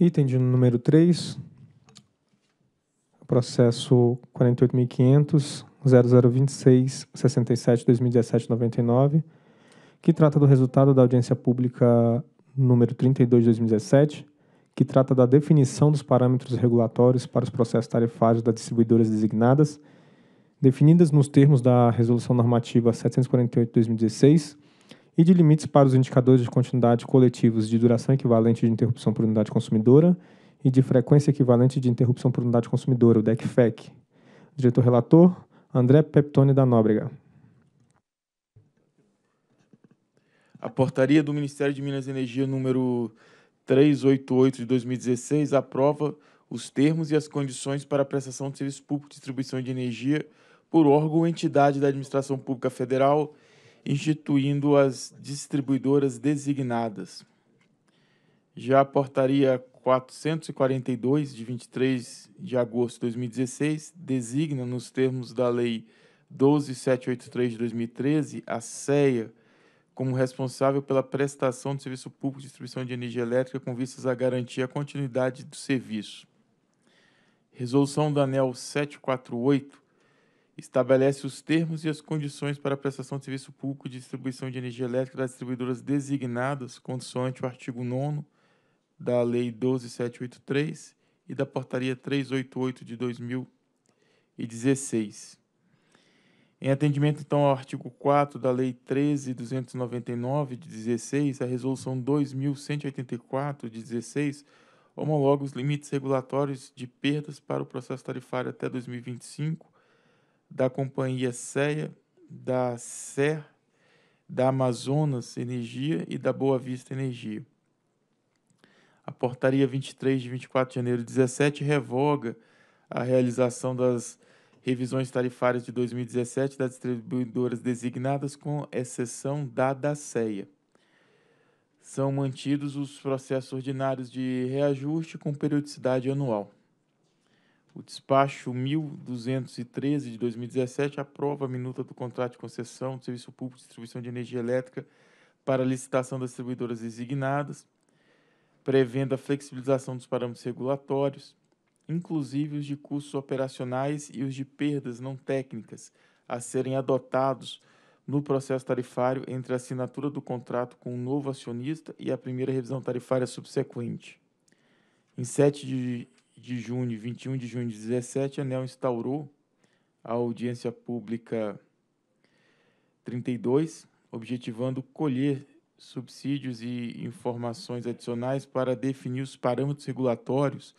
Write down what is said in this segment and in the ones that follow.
Item de número 3, processo 48.500.0026.67.2017.99, que trata do resultado da audiência pública número 32 de 2017, que trata da definição dos parâmetros regulatórios para os processos tarifários das distribuidoras designadas, definidas nos termos da Resolução Normativa 748 2016 e de limites para os indicadores de continuidade coletivos de duração equivalente de interrupção por unidade consumidora e de frequência equivalente de interrupção por unidade consumidora, o DECFEC. Diretor relator, André Peptoni da Nóbrega. A portaria do Ministério de Minas e Energia número 388 de 2016 aprova os termos e as condições para a prestação de serviço público de distribuição de energia por órgão ou entidade da administração pública federal instituindo as distribuidoras designadas. Já a portaria 442, de 23 de agosto de 2016, designa, nos termos da Lei 12783 de 2013, a CEA como responsável pela prestação do serviço público de distribuição de energia elétrica com vistas a garantir a continuidade do serviço. Resolução da ANEL 748 estabelece os termos e as condições para a prestação de serviço público de distribuição de energia elétrica das distribuidoras designadas consoante o artigo 9 da Lei 12783 e da Portaria 388 de 2016. Em atendimento, então, ao artigo 4 da Lei 13.299, de 16, a Resolução 2.184, de 16, homologa os limites regulatórios de perdas para o processo tarifário até 2025 da Companhia CEA, da SER, da Amazonas Energia e da Boa Vista Energia. A portaria 23 de 24 de janeiro de 2017 revoga a realização das revisões tarifárias de 2017 das distribuidoras designadas com exceção da da CEA. São mantidos os processos ordinários de reajuste com periodicidade anual. O despacho 1213 de 2017 aprova a minuta do contrato de concessão do Serviço Público de Distribuição de Energia Elétrica para a licitação das distribuidoras designadas, prevendo a flexibilização dos parâmetros regulatórios, inclusive os de custos operacionais e os de perdas não técnicas a serem adotados no processo tarifário entre a assinatura do contrato com o um novo acionista e a primeira revisão tarifária subsequente. Em 7 de de junho, 21 de junho de 17, a ANEL instaurou a audiência pública 32, objetivando colher subsídios e informações adicionais para definir os parâmetros regulatórios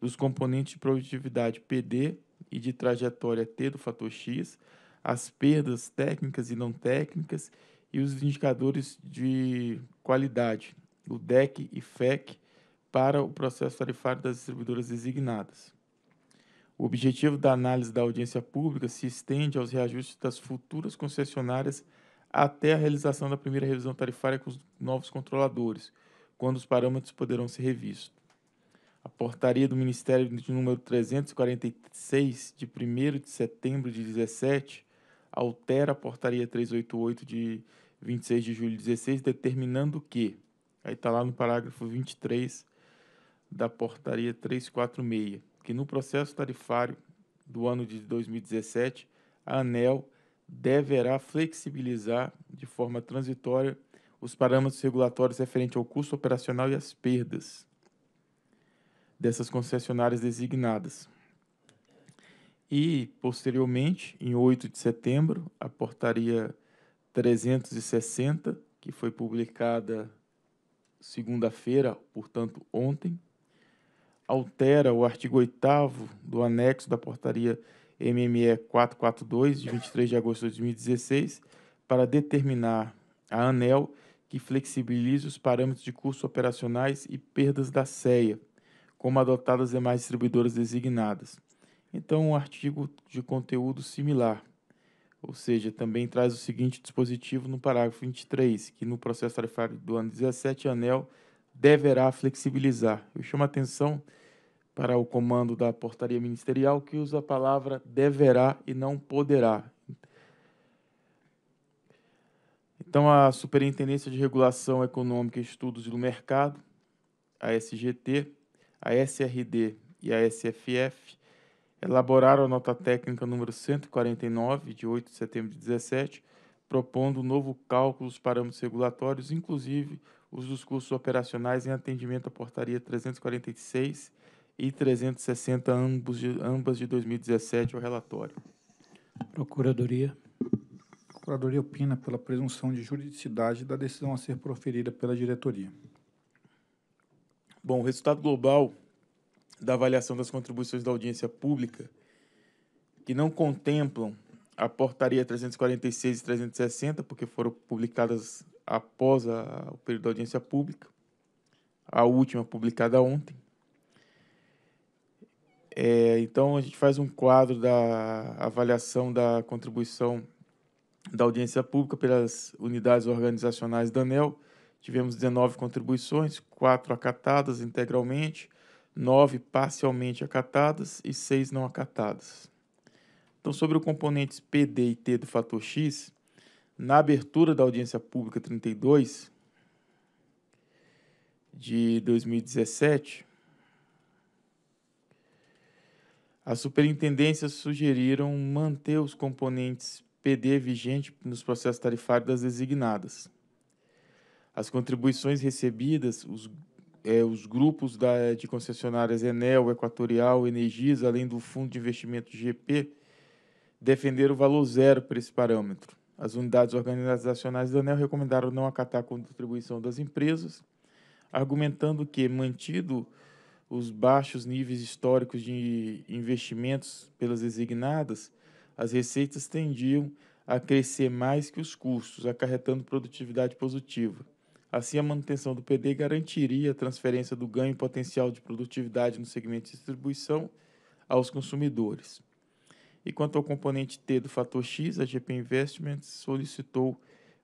dos componentes de produtividade PD e de trajetória T do fator X, as perdas técnicas e não técnicas e os indicadores de qualidade, o DEC e FEC, para o processo tarifário das distribuidoras designadas. O objetivo da análise da audiência pública se estende aos reajustes das futuras concessionárias até a realização da primeira revisão tarifária com os novos controladores, quando os parâmetros poderão ser revistos. A portaria do Ministério de número 346, de 1 de setembro de 2017, altera a portaria 388 de 26 de julho de 2016, determinando que, aí está lá no parágrafo 23 da Portaria 346, que no processo tarifário do ano de 2017, a ANEL deverá flexibilizar de forma transitória os parâmetros regulatórios referentes ao custo operacional e às perdas dessas concessionárias designadas. E, posteriormente, em 8 de setembro, a portaria 360, que foi publicada segunda-feira, portanto, ontem, altera o artigo 8 do anexo da portaria MME 442, de 23 de agosto de 2016, para determinar a ANEL que flexibilize os parâmetros de custos operacionais e perdas da CEA, como adotadas demais distribuidoras designadas. Então, um artigo de conteúdo similar, ou seja, também traz o seguinte dispositivo no parágrafo 23, que no processo tarifário do ano 17, a ANEL deverá flexibilizar. Eu chamo a atenção para o comando da portaria ministerial que usa a palavra deverá e não poderá. Então, a Superintendência de Regulação Econômica e Estudos do Mercado, a SGT, a SRD e a SFF elaboraram a nota técnica número 149, de 8 de setembro de 17, propondo um novo cálculo dos parâmetros regulatórios, inclusive os dos cursos operacionais em atendimento à portaria 346 e 360, ambos de, ambas de 2017, o relatório. Procuradoria. A Procuradoria opina pela presunção de juridicidade da decisão a ser proferida pela diretoria. Bom, o resultado global da avaliação das contribuições da audiência pública, que não contemplam a portaria 346 e 360, porque foram publicadas após a, o período da audiência pública, a última publicada ontem. É, então, a gente faz um quadro da avaliação da contribuição da audiência pública pelas unidades organizacionais da ANEL. Tivemos 19 contribuições, 4 acatadas integralmente, 9 parcialmente acatadas e 6 não acatadas. Então, sobre o componentes PD e T do fator X, na abertura da audiência pública 32 de 2017, as superintendências sugeriram manter os componentes PD vigente nos processos tarifários das designadas. As contribuições recebidas, os, é, os grupos da, de concessionárias Enel, Equatorial, Energis, além do Fundo de Investimento GP, defenderam o valor zero para esse parâmetro. As unidades organizacionais da ANEL recomendaram não acatar a contribuição das empresas, argumentando que, mantido os baixos níveis históricos de investimentos pelas designadas, as receitas tendiam a crescer mais que os custos, acarretando produtividade positiva. Assim, a manutenção do PD garantiria a transferência do ganho potencial de produtividade no segmento de distribuição aos consumidores. E quanto ao componente T do fator X, a GP Investments solicitou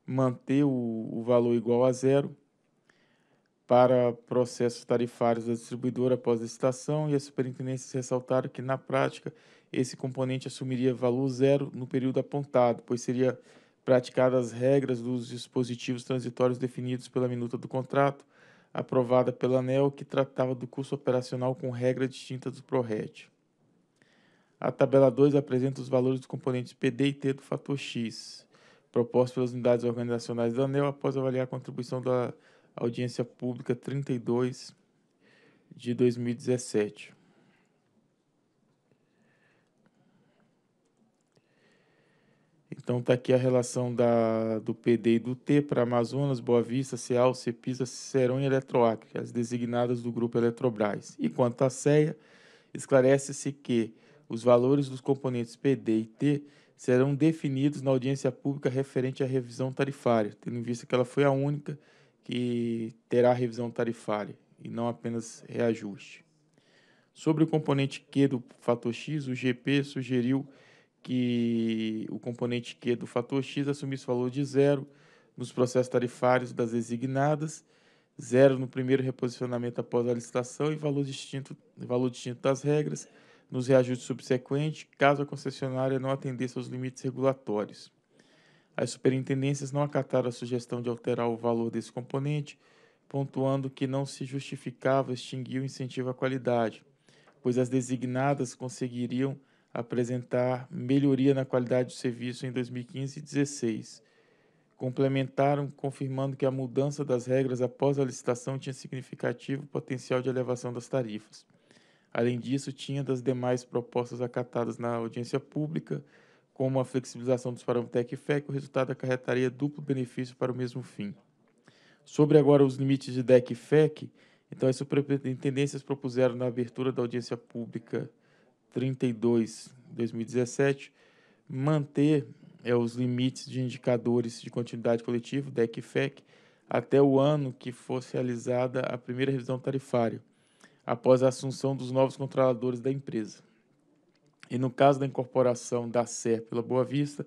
manter o, o valor igual a zero para processos tarifários da distribuidora após a licitação e as superintendências ressaltaram que, na prática, esse componente assumiria valor zero no período apontado, pois seria praticadas as regras dos dispositivos transitórios definidos pela minuta do contrato, aprovada pela ANEL, que tratava do custo operacional com regra distinta do PRORET. A tabela 2 apresenta os valores dos componentes PD e T do fator X, propostos pelas unidades organizacionais da ANEL após avaliar a contribuição da audiência pública 32 de 2017. Então está aqui a relação da, do PD e do T para Amazonas, Boa Vista, Ceal, Cepisa, Ceron e Eletroacre, as designadas do grupo Eletrobras. E quanto à CEA, esclarece-se que os valores dos componentes PD e T serão definidos na audiência pública referente à revisão tarifária, tendo em vista que ela foi a única que terá revisão tarifária e não apenas reajuste. Sobre o componente Q do fator X, o GP sugeriu que o componente Q do fator X assumisse o valor de zero nos processos tarifários das designadas, zero no primeiro reposicionamento após a licitação e valor distinto, valor distinto das regras nos reajustes subsequentes, caso a concessionária não atendesse aos limites regulatórios. As superintendências não acataram a sugestão de alterar o valor desse componente, pontuando que não se justificava extinguir o incentivo à qualidade, pois as designadas conseguiriam apresentar melhoria na qualidade do serviço em 2015 e 2016. Complementaram confirmando que a mudança das regras após a licitação tinha significativo potencial de elevação das tarifas. Além disso, tinha das demais propostas acatadas na audiência pública, como a flexibilização dos parâmetros TEC e FEC, o resultado acarretaria duplo benefício para o mesmo fim. Sobre agora os limites de DEC e FEC, então as superintendências propuseram na abertura da audiência pública 32 2017 manter é, os limites de indicadores de continuidade coletiva, DEC e FEC, até o ano que fosse realizada a primeira revisão tarifária, após a assunção dos novos controladores da empresa. E no caso da incorporação da SER pela Boa Vista,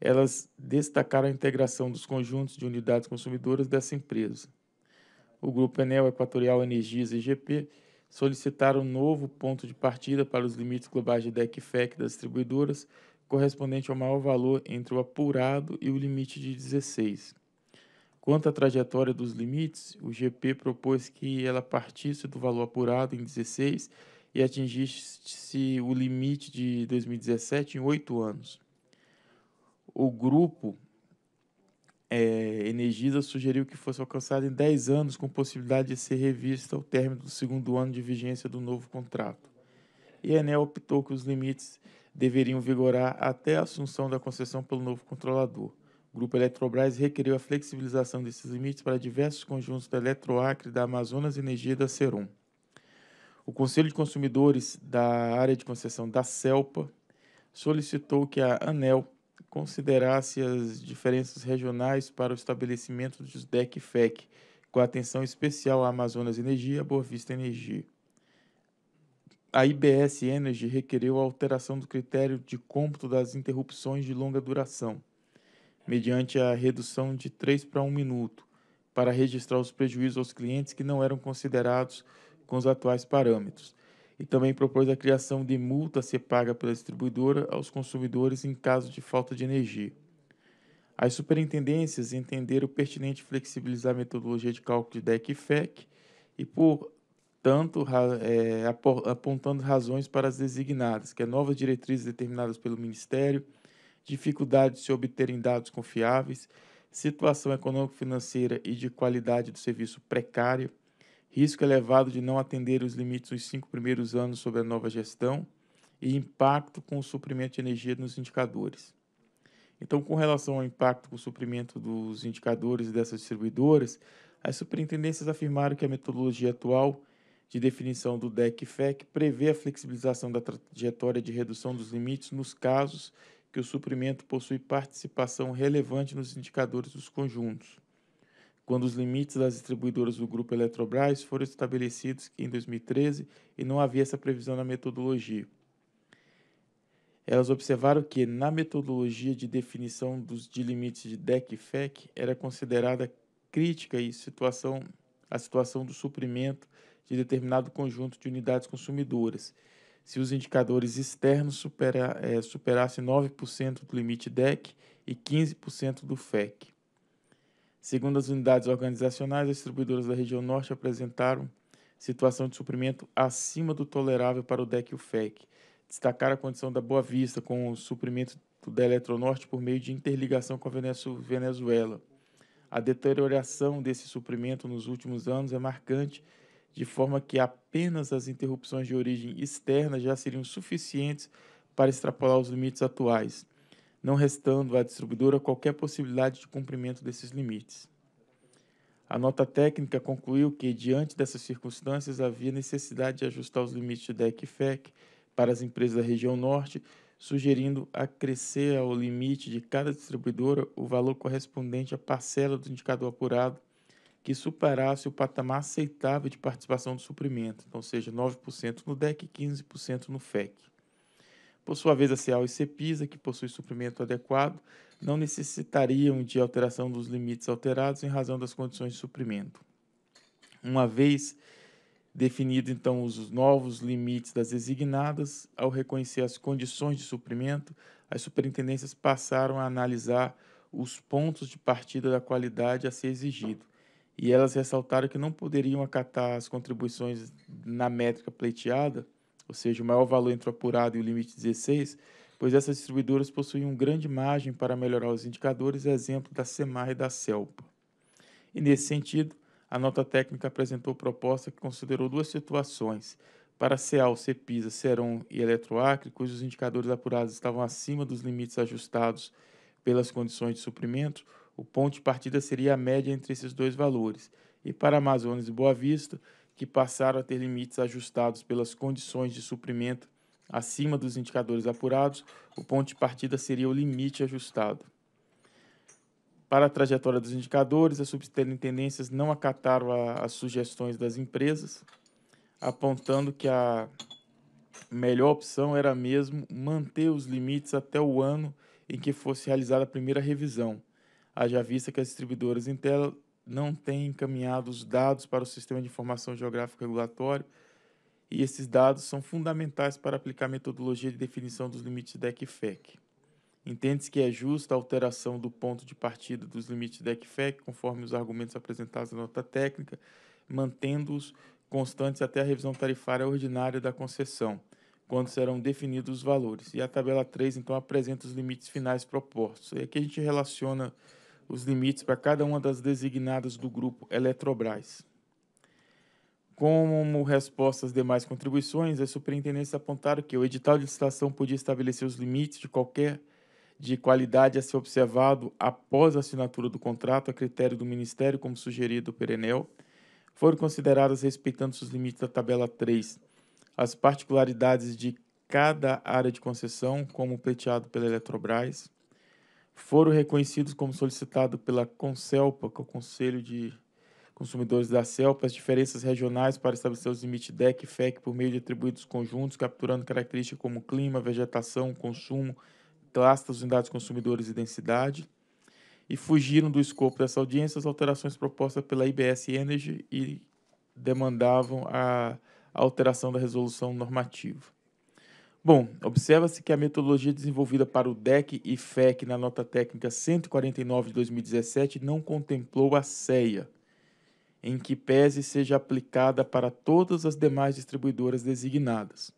elas destacaram a integração dos conjuntos de unidades consumidoras dessa empresa. O grupo Enel Equatorial Energias IGP solicitaram um novo ponto de partida para os limites globais de DEC FEC das distribuidoras, correspondente ao maior valor entre o apurado e o limite de 16. Quanto à trajetória dos limites, o GP propôs que ela partisse do valor apurado em 16 e atingisse o limite de 2017 em oito anos. O grupo é, Energisa sugeriu que fosse alcançado em 10 anos, com possibilidade de ser revista ao término do segundo ano de vigência do novo contrato. E a Enel optou que os limites deveriam vigorar até a assunção da concessão pelo novo controlador. O Grupo Eletrobras requeriu a flexibilização desses limites para diversos conjuntos da Eletroacre, da Amazonas Energia e da Serum. O Conselho de Consumidores da área de concessão da CELPA solicitou que a ANEL considerasse as diferenças regionais para o estabelecimento dos DEC e FEC, com atenção especial à Amazonas Energia e à Boa Vista Energia. A IBS Energy requereu a alteração do critério de cômputo das interrupções de longa duração mediante a redução de 3 para 1 minuto, para registrar os prejuízos aos clientes que não eram considerados com os atuais parâmetros. E também propôs a criação de multa a ser paga pela distribuidora aos consumidores em caso de falta de energia. As superintendências entenderam pertinente flexibilizar a metodologia de cálculo de DEC e FEC e, portanto, é, apontando razões para as designadas, que é novas diretrizes determinadas pelo Ministério, dificuldade de se obterem dados confiáveis, situação econômico-financeira e de qualidade do serviço precária, risco elevado de não atender os limites nos cinco primeiros anos sobre a nova gestão e impacto com o suprimento de energia nos indicadores. Então, com relação ao impacto com o suprimento dos indicadores dessas distribuidoras, as superintendências afirmaram que a metodologia atual de definição do DEC-FEC prevê a flexibilização da trajetória de redução dos limites nos casos que o suprimento possui participação relevante nos indicadores dos conjuntos, quando os limites das distribuidoras do grupo Eletrobras foram estabelecidos em 2013 e não havia essa previsão na metodologia. Elas observaram que, na metodologia de definição dos de limites de DEC e FEC, era considerada crítica e situação, a situação do suprimento de determinado conjunto de unidades consumidoras, se os indicadores externos supera, é, superassem 9% do limite DEC e 15% do FEC. Segundo as unidades organizacionais, as distribuidoras da região norte apresentaram situação de suprimento acima do tolerável para o DEC e o FEC. Destacaram a condição da Boa Vista com o suprimento da Eletronorte por meio de interligação com a Venezuela. A deterioração desse suprimento nos últimos anos é marcante de forma que apenas as interrupções de origem externa já seriam suficientes para extrapolar os limites atuais, não restando à distribuidora qualquer possibilidade de cumprimento desses limites. A nota técnica concluiu que, diante dessas circunstâncias, havia necessidade de ajustar os limites de DEC e FEC para as empresas da região norte, sugerindo acrescer ao limite de cada distribuidora o valor correspondente à parcela do indicador apurado que superasse o patamar aceitável de participação do suprimento, então seja 9% no DEC e 15% no FEC. Por sua vez, a CEAL e CEPISA, que possui suprimento adequado, não necessitariam de alteração dos limites alterados em razão das condições de suprimento. Uma vez definidos então os novos limites das designadas, ao reconhecer as condições de suprimento, as superintendências passaram a analisar os pontos de partida da qualidade a ser exigido e elas ressaltaram que não poderiam acatar as contribuições na métrica pleiteada, ou seja, o maior valor entre o apurado e o limite 16, pois essas distribuidoras possuíam grande margem para melhorar os indicadores, exemplo da SEMAR e da CELPA. E nesse sentido, a nota técnica apresentou proposta que considerou duas situações. Para CEAL, CEPISA, CERON e Eletroacre, cujos indicadores apurados estavam acima dos limites ajustados pelas condições de suprimento, o ponto de partida seria a média entre esses dois valores. E para Amazonas e Boa Vista, que passaram a ter limites ajustados pelas condições de suprimento acima dos indicadores apurados, o ponto de partida seria o limite ajustado. Para a trajetória dos indicadores, as subintendências não acataram a, as sugestões das empresas, apontando que a melhor opção era mesmo manter os limites até o ano em que fosse realizada a primeira revisão, haja vista que as distribuidoras Intel não têm encaminhado os dados para o Sistema de Informação Geográfica Regulatório, e esses dados são fundamentais para aplicar a metodologia de definição dos limites DEC-FEC. Entende-se que é justa a alteração do ponto de partida dos limites DEC-FEC, conforme os argumentos apresentados na nota técnica, mantendo-os constantes até a revisão tarifária ordinária da concessão, quando serão definidos os valores. E a tabela 3, então, apresenta os limites finais propostos. E aqui a gente relaciona os limites para cada uma das designadas do grupo Eletrobras. Como resposta às demais contribuições, as superintendências apontaram que o edital de licitação podia estabelecer os limites de qualquer de qualidade a ser observado após a assinatura do contrato, a critério do Ministério, como sugerido pelo Enel, foram consideradas respeitando os limites da tabela 3, as particularidades de cada área de concessão, como pleiteado pela Eletrobras, foram reconhecidos como solicitado pela Conselpa, que é o Conselho de Consumidores da CELPA, as diferenças regionais para estabelecer os limites DEC e FEC por meio de atribuídos conjuntos, capturando características como clima, vegetação, consumo, classe das unidades consumidores e densidade. E fugiram do escopo dessa audiência as alterações propostas pela IBS Energy e demandavam a alteração da resolução normativa. Bom, observa-se que a metodologia desenvolvida para o DEC e FEC na nota técnica 149 de 2017 não contemplou a CEA, em que pese seja aplicada para todas as demais distribuidoras designadas.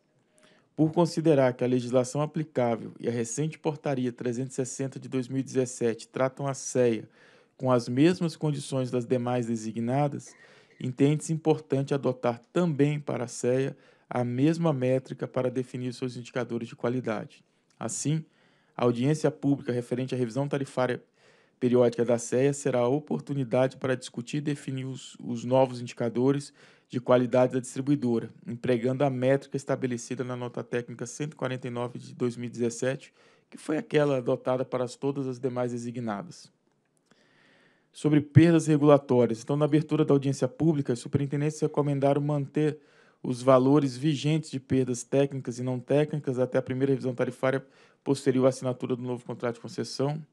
Por considerar que a legislação aplicável e a recente portaria 360 de 2017 tratam a CEA com as mesmas condições das demais designadas, entende-se importante adotar também para a CEA a mesma métrica para definir seus indicadores de qualidade. Assim, a audiência pública referente à revisão tarifária periódica da CEA será a oportunidade para discutir e definir os, os novos indicadores de qualidade da distribuidora, empregando a métrica estabelecida na nota técnica 149 de 2017, que foi aquela adotada para todas as demais designadas sobre perdas regulatórias. Então, na abertura da audiência pública, as superintendentes recomendaram manter os valores vigentes de perdas técnicas e não técnicas até a primeira revisão tarifária posterior à assinatura do novo contrato de concessão.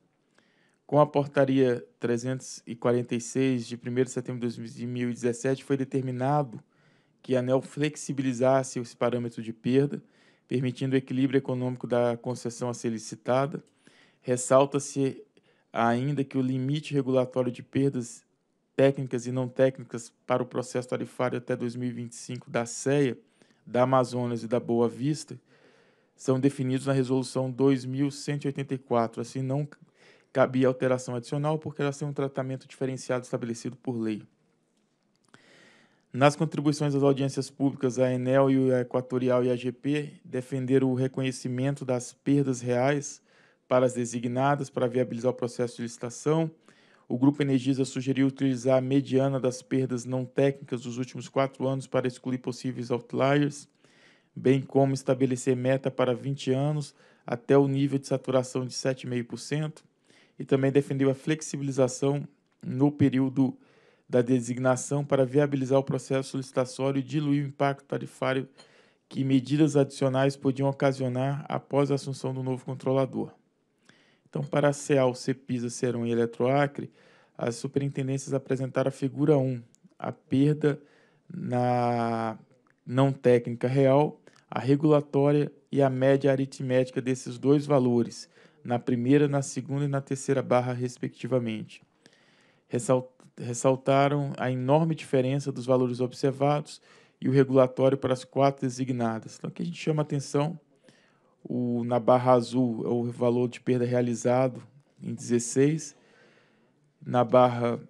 Com a portaria 346 de 1 de setembro de 2017, foi determinado que a ANEL flexibilizasse os parâmetros de perda, permitindo o equilíbrio econômico da concessão a ser licitada. Ressalta-se ainda que o limite regulatório de perdas técnicas e não técnicas para o processo tarifário até 2025 da CEA, da Amazonas e da Boa Vista, são definidos na Resolução 2184. Assim, não cabia alteração adicional, porque elas têm um tratamento diferenciado estabelecido por lei. Nas contribuições das audiências públicas, a Enel e a Equatorial e a AGP defenderam o reconhecimento das perdas reais para as designadas para viabilizar o processo de licitação, o Grupo Energisa sugeriu utilizar a mediana das perdas não técnicas dos últimos quatro anos para excluir possíveis outliers, bem como estabelecer meta para 20 anos até o nível de saturação de 7,5%, e também defendeu a flexibilização no período da designação para viabilizar o processo solicitatório e diluir o impacto tarifário que medidas adicionais podiam ocasionar após a assunção do novo controlador. Então, para a CEAL, CEPISA, Seron e Eletroacre, as superintendências apresentaram a figura 1, a perda na não técnica real, a regulatória e a média aritmética desses dois valores, na primeira, na segunda e na terceira barra, respectivamente. Ressaltaram a enorme diferença dos valores observados e o regulatório para as quatro designadas. Então, aqui a gente chama atenção o, na barra azul é o valor de perda realizado em 16, na barra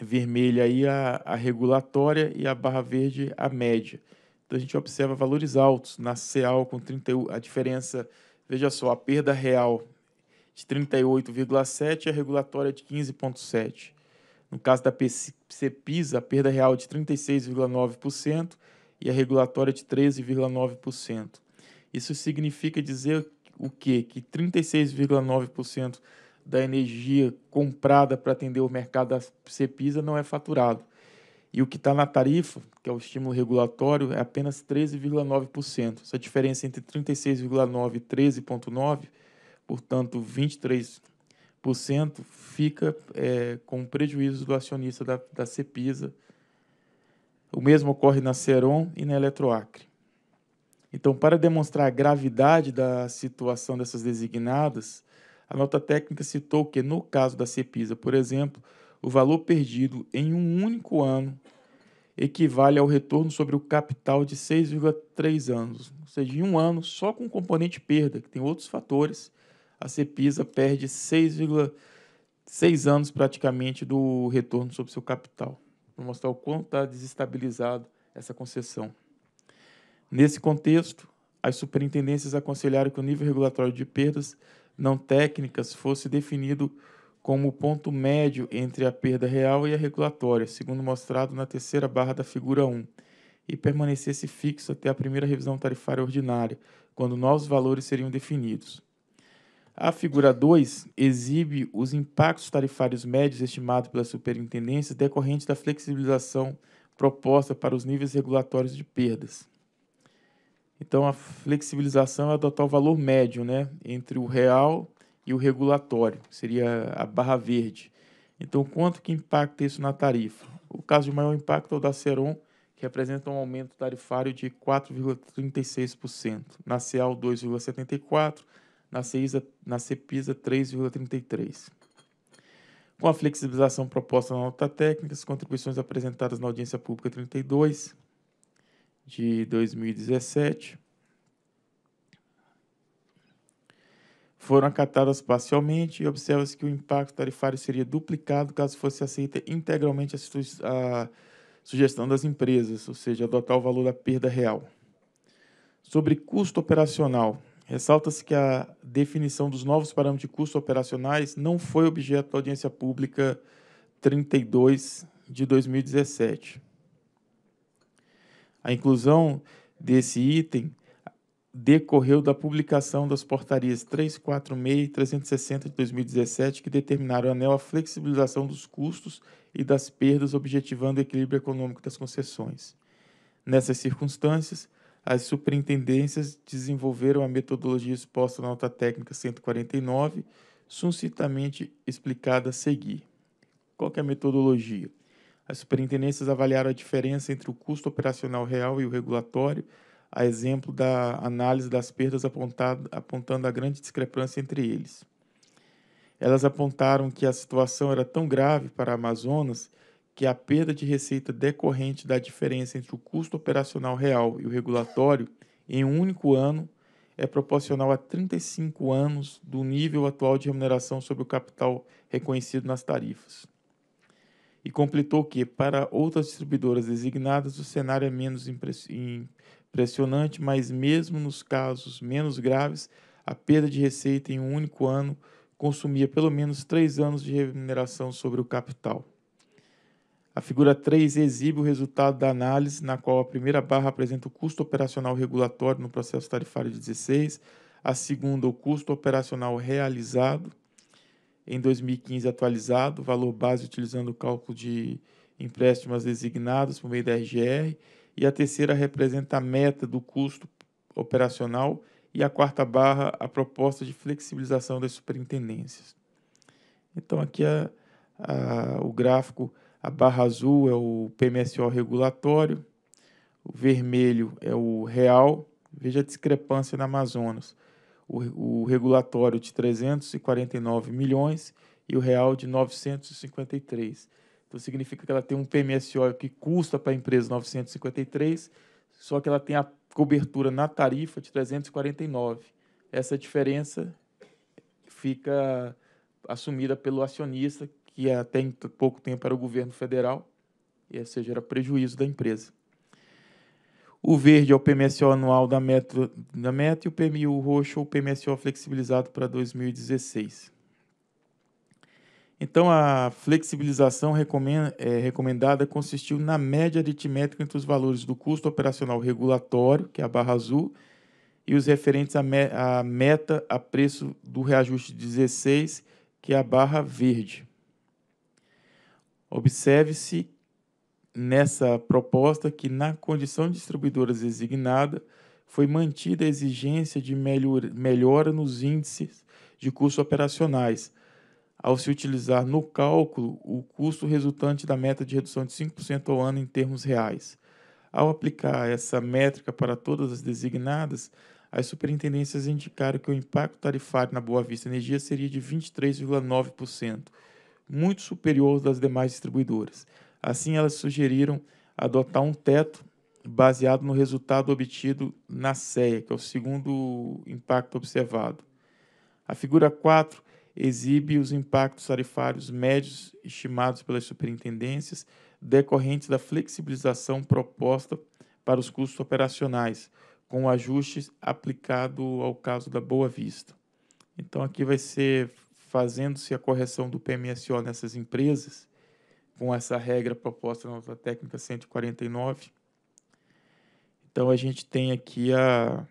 vermelha aí a, a regulatória e a barra verde a média. Então a gente observa valores altos na CEAL com 31, a diferença, veja só, a perda real de 38,7 e a regulatória de 15,7. No caso da CEPIS, a perda real de 36,9% e a regulatória de 13,9%. Isso significa dizer o quê? Que 36,9% da energia comprada para atender o mercado da Cepisa não é faturado. E o que está na tarifa, que é o estímulo regulatório, é apenas 13,9%. Essa diferença entre 36,9% e 13,9%, portanto 23%, fica é, com prejuízo do acionista da, da Cepisa. O mesmo ocorre na Ceron e na Eletroacre. Então, para demonstrar a gravidade da situação dessas designadas, a nota técnica citou que, no caso da CEPISA, por exemplo, o valor perdido em um único ano equivale ao retorno sobre o capital de 6,3 anos. Ou seja, em um ano, só com o componente perda, que tem outros fatores, a CEPISA perde 6,6 anos praticamente do retorno sobre seu capital. Para mostrar o quanto está desestabilizado essa concessão. Nesse contexto, as superintendências aconselharam que o nível regulatório de perdas não técnicas fosse definido como o ponto médio entre a perda real e a regulatória, segundo mostrado na terceira barra da figura 1, e permanecesse fixo até a primeira revisão tarifária ordinária, quando novos valores seriam definidos. A figura 2 exibe os impactos tarifários médios estimados pela superintendência decorrentes da flexibilização proposta para os níveis regulatórios de perdas. Então, a flexibilização é adotar o valor médio né, entre o real e o regulatório, seria a barra verde. Então, quanto que impacta isso na tarifa? O caso de maior impacto é o da Ceron, que representa um aumento tarifário de 4,36%, na CEAL 2,74%, na, na CEPISA 3,33%. Com a flexibilização proposta na nota técnica, as contribuições apresentadas na audiência pública 32 de 2017 foram acatadas parcialmente e observa-se que o impacto tarifário seria duplicado caso fosse aceita integralmente a, a sugestão das empresas, ou seja, adotar o valor da perda real. Sobre custo operacional, ressalta-se que a definição dos novos parâmetros de custos operacionais não foi objeto da audiência pública 32 de 2017. A inclusão desse item decorreu da publicação das portarias 346 e 360 de 2017, que determinaram ao ANEL a flexibilização dos custos e das perdas, objetivando o equilíbrio econômico das concessões. Nessas circunstâncias, as superintendências desenvolveram a metodologia exposta na nota técnica 149, sucintamente explicada a seguir. Qual é a metodologia? As superintendências avaliaram a diferença entre o custo operacional real e o regulatório, a exemplo da análise das perdas apontado, apontando a grande discrepância entre eles. Elas apontaram que a situação era tão grave para a Amazonas que a perda de receita decorrente da diferença entre o custo operacional real e o regulatório em um único ano é proporcional a 35 anos do nível atual de remuneração sobre o capital reconhecido nas tarifas e completou que, para outras distribuidoras designadas, o cenário é menos impressionante, mas mesmo nos casos menos graves, a perda de receita em um único ano consumia pelo menos três anos de remuneração sobre o capital. A figura 3 exibe o resultado da análise, na qual a primeira barra apresenta o custo operacional regulatório no processo tarifário de 16, a segunda, o custo operacional realizado, em 2015 atualizado, valor base utilizando o cálculo de empréstimos designados por meio da RGR, e a terceira representa a meta do custo operacional e a quarta barra a proposta de flexibilização das superintendências. Então aqui a, é, a, o gráfico, a barra azul é o PMSO regulatório, o vermelho é o real, veja a discrepância na Amazonas o, o regulatório de 349 milhões e o real de 953. Então significa que ela tem um PMSO que custa para a empresa 953, só que ela tem a cobertura na tarifa de 349. Essa diferença fica assumida pelo acionista, que até pouco tempo era o governo federal, e ou seja, era prejuízo da empresa. O verde é o PMSO anual da meta, da meta e o PMI roxo é o PMSO flexibilizado para 2016. Então, a flexibilização é, recomendada consistiu na média aritmética entre os valores do custo operacional regulatório, que é a barra azul, e os referentes à, meta a preço do reajuste 16, que é a barra verde. Observe-se nessa proposta que, na condição de distribuidoras designada, foi mantida a exigência de melhora nos índices de custos operacionais, ao se utilizar no cálculo o custo resultante da meta de redução de 5% ao ano em termos reais. Ao aplicar essa métrica para todas as designadas, as superintendências indicaram que o impacto tarifário na Boa Vista Energia seria de 23,9%, muito superior das demais distribuidoras. Assim, elas sugeriram adotar um teto baseado no resultado obtido na CEA, que é o segundo impacto observado. A figura 4 exibe os impactos tarifários médios estimados pelas superintendências decorrentes da flexibilização proposta para os custos operacionais, com o ajuste aplicado ao caso da Boa Vista. Então, aqui vai ser fazendo-se a correção do PMSO nessas empresas, com essa regra proposta na nota técnica 149. Então a gente tem aqui a,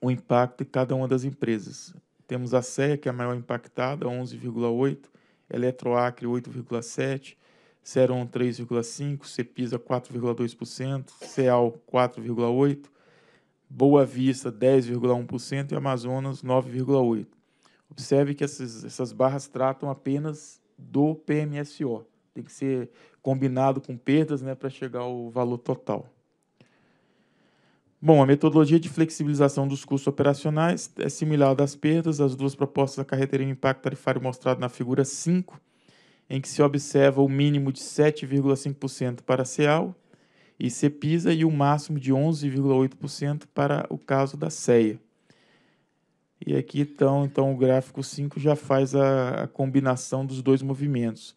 o impacto de cada uma das empresas. Temos a CEA, que é a maior impactada, 11,8%, Eletroacre 8,7%, Ceron 3,5%, Cepisa 4,2%, Ceal 4,8%, Boa Vista 10,1% e Amazonas 9,8%. Observe que essas, essas barras tratam apenas do PMSO tem que ser combinado com perdas né, para chegar ao valor total. Bom, a metodologia de flexibilização dos custos operacionais é similar à das perdas. As duas propostas acarretariam impacto tarifário mostrado na figura 5, em que se observa o mínimo de 7,5% para a CEAL e CEPISA e o máximo de 11,8% para o caso da CEA. E aqui então, então o gráfico 5 já faz a, a combinação dos dois movimentos.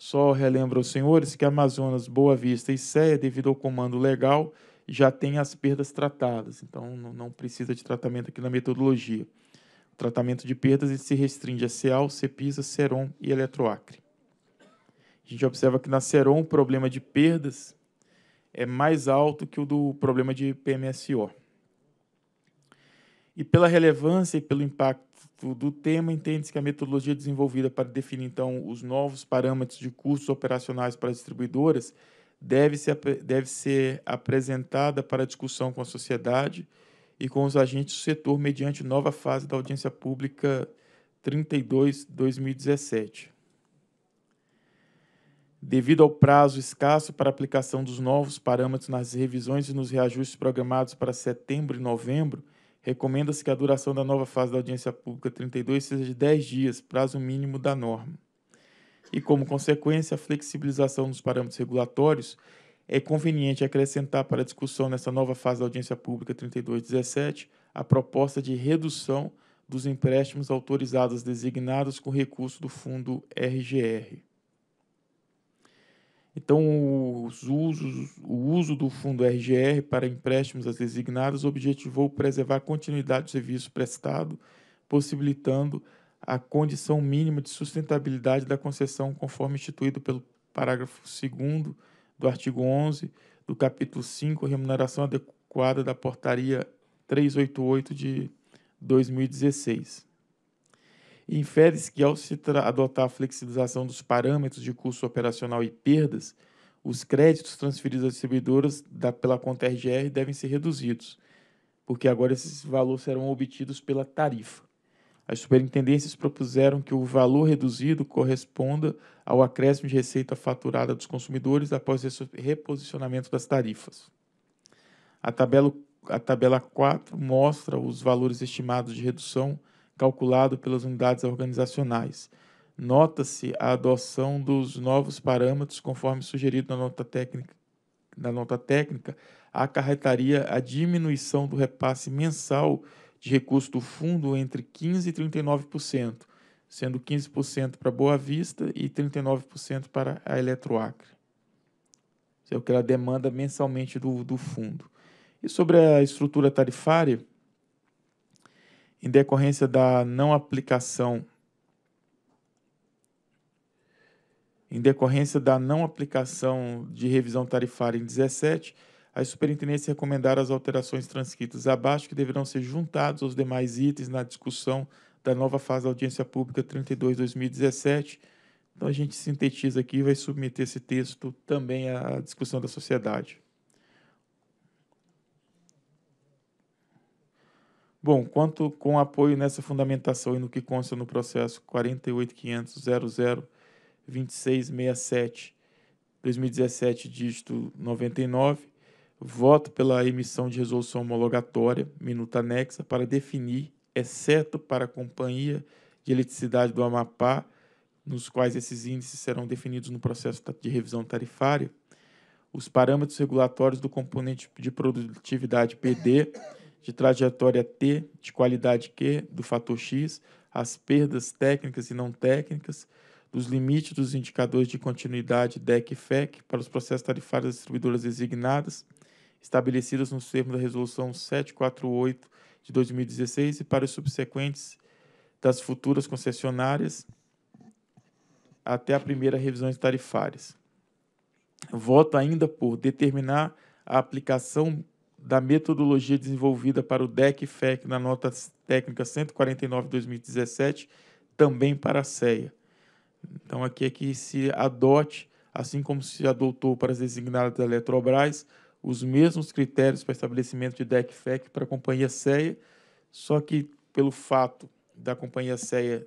Só relembra aos senhores que Amazonas, Boa Vista e Ceia, devido ao comando legal, já tem as perdas tratadas, então não precisa de tratamento aqui na metodologia. O tratamento de perdas se restringe a CEAL, CEPISA, CERON e Eletroacre. A gente observa que na CERON o problema de perdas é mais alto que o do problema de PMSO. E pela relevância e pelo impacto do tema, entende-se que a metodologia desenvolvida para definir, então, os novos parâmetros de custos operacionais para as distribuidoras deve ser, deve ser apresentada para discussão com a sociedade e com os agentes do setor mediante nova fase da audiência pública 32-2017. Devido ao prazo escasso para aplicação dos novos parâmetros nas revisões e nos reajustes programados para setembro e novembro, Recomenda-se que a duração da nova fase da audiência pública 32 é seja de 10 dias, prazo mínimo da norma. E, como consequência, a flexibilização dos parâmetros regulatórios é conveniente acrescentar para discussão nessa nova fase da audiência pública 3217 a proposta de redução dos empréstimos autorizados designados com recurso do fundo RGR. Então, os usos, o uso do fundo RGR para empréstimos às designadas objetivou preservar a continuidade do serviço prestado, possibilitando a condição mínima de sustentabilidade da concessão conforme instituído pelo parágrafo 2 do artigo 11 do capítulo 5, remuneração adequada da portaria 388 de 2016 infere-se que, ao se adotar a flexibilização dos parâmetros de custo operacional e perdas, os créditos transferidos às distribuidoras da, pela conta RGR devem ser reduzidos, porque agora esses valores serão obtidos pela tarifa. As superintendências propuseram que o valor reduzido corresponda ao acréscimo de receita faturada dos consumidores após o reposicionamento das tarifas. A tabela, a tabela 4 mostra os valores estimados de redução calculado pelas unidades organizacionais. Nota-se a adoção dos novos parâmetros, conforme sugerido na nota técnica, na nota técnica acarretaria a diminuição do repasse mensal de recursos do fundo entre 15% e 39%, sendo 15% para Boa Vista e 39% para a Eletroacre. Isso é o que ela demanda mensalmente do, do fundo. E sobre a estrutura tarifária, em decorrência da não aplicação em decorrência da não aplicação de revisão tarifária em 17, as superintendências recomendaram as alterações transcritas abaixo que deverão ser juntados aos demais itens na discussão da nova fase da audiência pública 32/2017. Então a gente sintetiza aqui e vai submeter esse texto também à discussão da sociedade. Bom, quanto com apoio nessa fundamentação e no que consta no processo 48500002667 2017, dígito 99, voto pela emissão de resolução homologatória, minuta anexa, para definir, exceto para a Companhia de Eletricidade do Amapá, nos quais esses índices serão definidos no processo de revisão tarifária, os parâmetros regulatórios do componente de produtividade PD de trajetória T, de qualidade Q, do fator X, as perdas técnicas e não técnicas, dos limites dos indicadores de continuidade DEC e FEC para os processos tarifários das distribuidoras designadas, estabelecidas nos termos da Resolução 748 de 2016 e para os subsequentes das futuras concessionárias até a primeira revisão de tarifárias. Voto ainda por determinar a aplicação da metodologia desenvolvida para o DEC-FEC na nota técnica 149-2017, também para a CEA. Então, aqui é que se adote, assim como se adotou para as designadas da Eletrobras, os mesmos critérios para estabelecimento de DEC-FEC para a companhia CEA, só que pelo fato da companhia CEA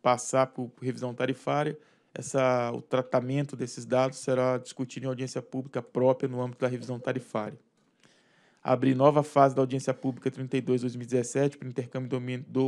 passar por revisão tarifária, essa, o tratamento desses dados será discutido em audiência pública própria no âmbito da revisão tarifária abrir nova fase da audiência pública 32-2017 para intercâmbio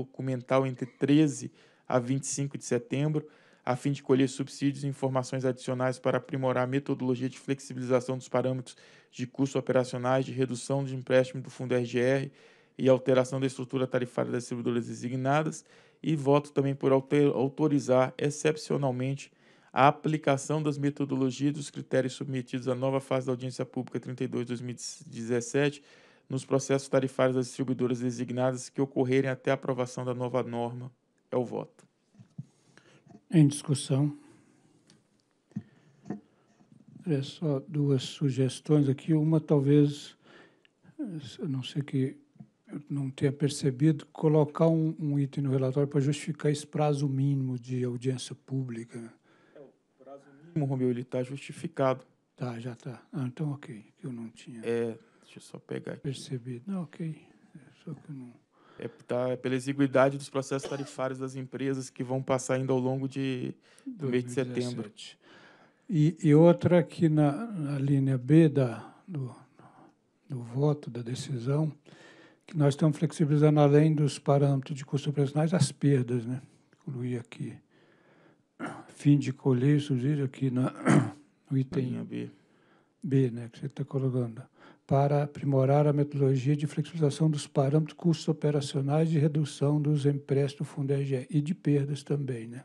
documental entre 13 a 25 de setembro, a fim de colher subsídios e informações adicionais para aprimorar a metodologia de flexibilização dos parâmetros de custos operacionais, de redução de empréstimo do Fundo RGR e alteração da estrutura tarifária das distribuidoras designadas, e voto também por autorizar excepcionalmente a aplicação das metodologias e dos critérios submetidos à nova fase da audiência pública 32-2017 nos processos tarifários das distribuidoras designadas que ocorrerem até a aprovação da nova norma. É o voto. Em discussão. É só duas sugestões aqui. Uma, talvez, a não ser que eu não tenha percebido, colocar um, um item no relatório para justificar esse prazo mínimo de audiência pública Romeu, ele está justificado. Tá, já está. Ah, então ok, que eu não tinha. É, deixa eu só pegar aqui. Percebido. Não, ok. É só que eu não. É, tá, é pela exiguidade dos processos tarifários das empresas que vão passar ainda ao longo de, do mês de setembro. E, e outra aqui na, na linha B da, do, do voto, da decisão, que nós estamos flexibilizando, além dos parâmetros de custos operacionais, as perdas, né? Incluir aqui fim de colher sugiro aqui na, no item B. B, né, que você está colocando, para aprimorar a metodologia de flexibilização dos parâmetros custos operacionais e redução dos empréstimos do Fundo EGE e de perdas também, né?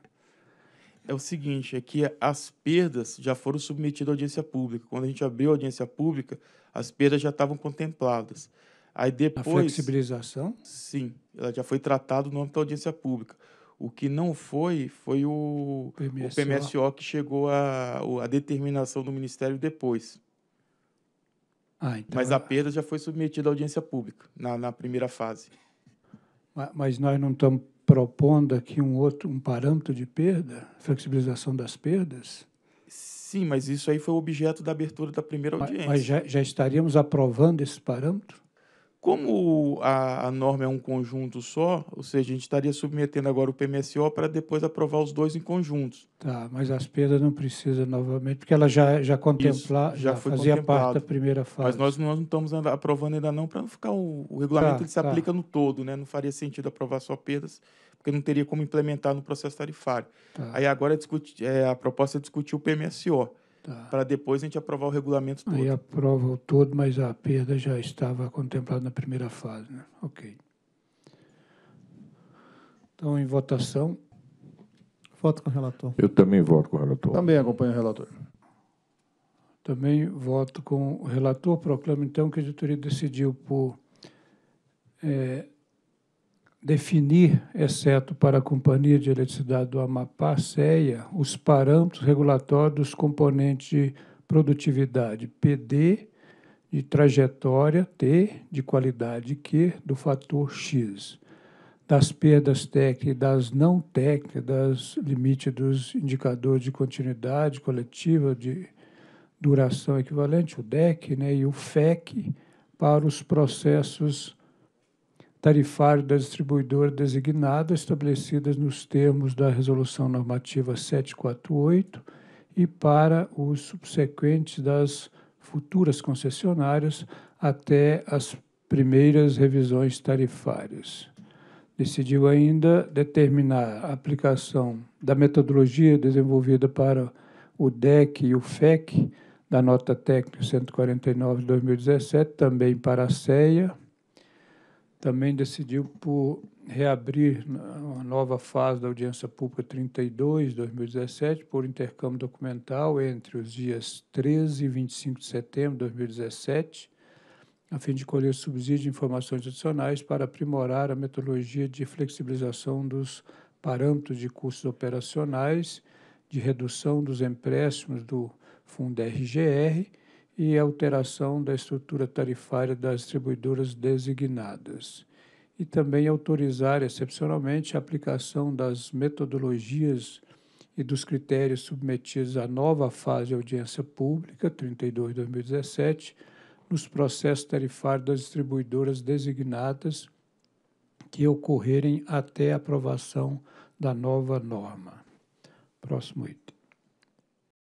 É o seguinte, é que as perdas já foram submetidas à audiência pública. Quando a gente abriu a audiência pública, as perdas já estavam contempladas. Aí depois... A flexibilização? Sim, ela já foi tratada no âmbito da audiência pública. O que não foi, foi o PMSO, o PMSO que chegou a, a determinação do Ministério depois. Ah, então mas é a perda já foi submetida à audiência pública, na, na primeira fase. Mas nós não estamos propondo aqui um outro um parâmetro de perda, flexibilização das perdas? Sim, mas isso aí foi objeto da abertura da primeira audiência. Mas já, já estaríamos aprovando esse parâmetro? Como a, a, norma é um conjunto só, ou seja, a gente estaria submetendo agora o PMSO para depois aprovar os dois em conjuntos. Tá, mas as perdas não precisa novamente, porque ela já, já contempla, Isso, já, já fazia parte da primeira fase. Mas nós, nós não estamos aprovando ainda não, para não ficar o, o regulamento tá, ele se tá. aplica no todo, né? Não faria sentido aprovar só perdas, porque não teria como implementar no processo tarifário. Tá. Aí agora é discute, é, a proposta é discutir o PMSO tá. Ah. para depois a gente aprovar o regulamento todo. Aí aprova o todo, mas a perda já estava contemplada na primeira fase. Né? Ok. Então, em votação. Voto com o relator. Eu também voto com o relator. Também acompanho o relator. Também voto com o relator. Proclamo, então, que a diretoria decidiu por é, definir, exceto para a Companhia de Eletricidade do Amapá, CEA, os parâmetros regulatórios dos componentes de produtividade PD, de trajetória T, de qualidade Q, do fator X, das perdas técnicas e das não técnicas, limite dos indicadores de continuidade coletiva de duração equivalente, o DEC, né, e o FEC, para os processos tarifário da distribuidora designada estabelecidas nos termos da Resolução Normativa 748 e para os subsequentes das futuras concessionárias até as primeiras revisões tarifárias. Decidiu ainda determinar a aplicação da metodologia desenvolvida para o DEC e o FEC, da nota técnica 149 de 2017, também para a CEA, também decidiu por reabrir uma nova fase da audiência pública 32, 2017, por intercâmbio documental entre os dias 13 e 25 de setembro de 2017, a fim de colher subsídios de informações adicionais para aprimorar a metodologia de flexibilização dos parâmetros de custos operacionais, de redução dos empréstimos do Fundo RGR e alteração da estrutura tarifária das distribuidoras designadas. E também autorizar, excepcionalmente, a aplicação das metodologias e dos critérios submetidos à nova fase de audiência pública, 32-2017, nos processos tarifários das distribuidoras designadas que ocorrerem até a aprovação da nova norma. Próximo item.